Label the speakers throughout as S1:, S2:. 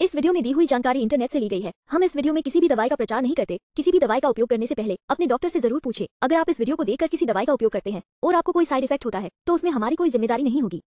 S1: इस वीडियो में दी हुई जानकारी इंटरनेट से ली गई है हम इस वीडियो में किसी भी दवाई का प्रचार नहीं करते किसी भी दवाई का उपयोग करने से पहले अपने डॉक्टर से जरूर पूछे अगर आप इस वीडियो को देखकर किसी दवाई का उपयोग करते हैं और आपको कोई साइड इफेक्ट होता है तो उसमें हमारी कोई जिम्मेदारी नहीं होगी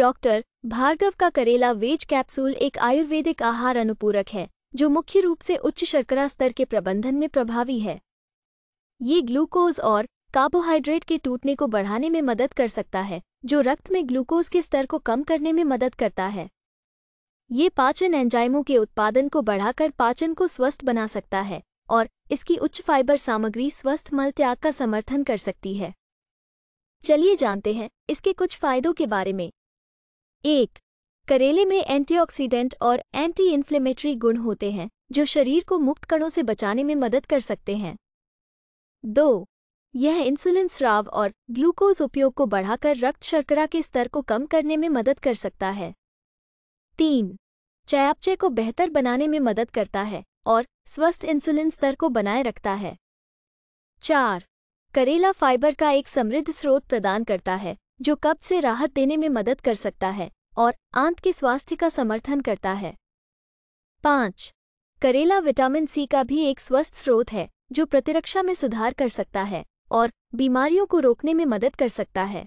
S1: डॉक्टर भार्गव का करेला वेज कैप्सूल एक आयुर्वेदिक आहार अनुपूरक है जो मुख्य रूप से उच्च शर्करा स्तर के प्रबंधन में प्रभावी है ये ग्लूकोज और कार्बोहाइड्रेट के टूटने को बढ़ाने में मदद कर सकता है जो रक्त में ग्लूकोज के स्तर को कम करने में मदद करता है ये पाचन एंजाइमों के उत्पादन को बढ़ाकर पाचन को स्वस्थ बना सकता है और इसकी उच्च फाइबर सामग्री स्वस्थ मल त्याग का समर्थन कर सकती है चलिए जानते हैं इसके कुछ फायदों के बारे में एक करेले में एंटीऑक्सीडेंट और एंटी इन्फ्लेमेटरी गुण होते हैं जो शरीर को मुक्त कणों से बचाने में मदद कर सकते हैं दो यह इंसुलिन स्राव और ग्लूकोज उपयोग को बढ़ाकर रक्त शर्करा के स्तर को कम करने में मदद कर सकता है तीन चयापचय को बेहतर बनाने में मदद करता है और स्वस्थ इंसुलिन स्तर को बनाए रखता है चार करेला फाइबर का एक समृद्ध स्रोत प्रदान करता है जो कब्ज से राहत देने में मदद कर सकता है और आंत के स्वास्थ्य का समर्थन करता है पाँच करेला विटामिन सी का भी एक स्वस्थ स्रोत है जो प्रतिरक्षा में सुधार कर सकता है और बीमारियों को रोकने में मदद कर सकता है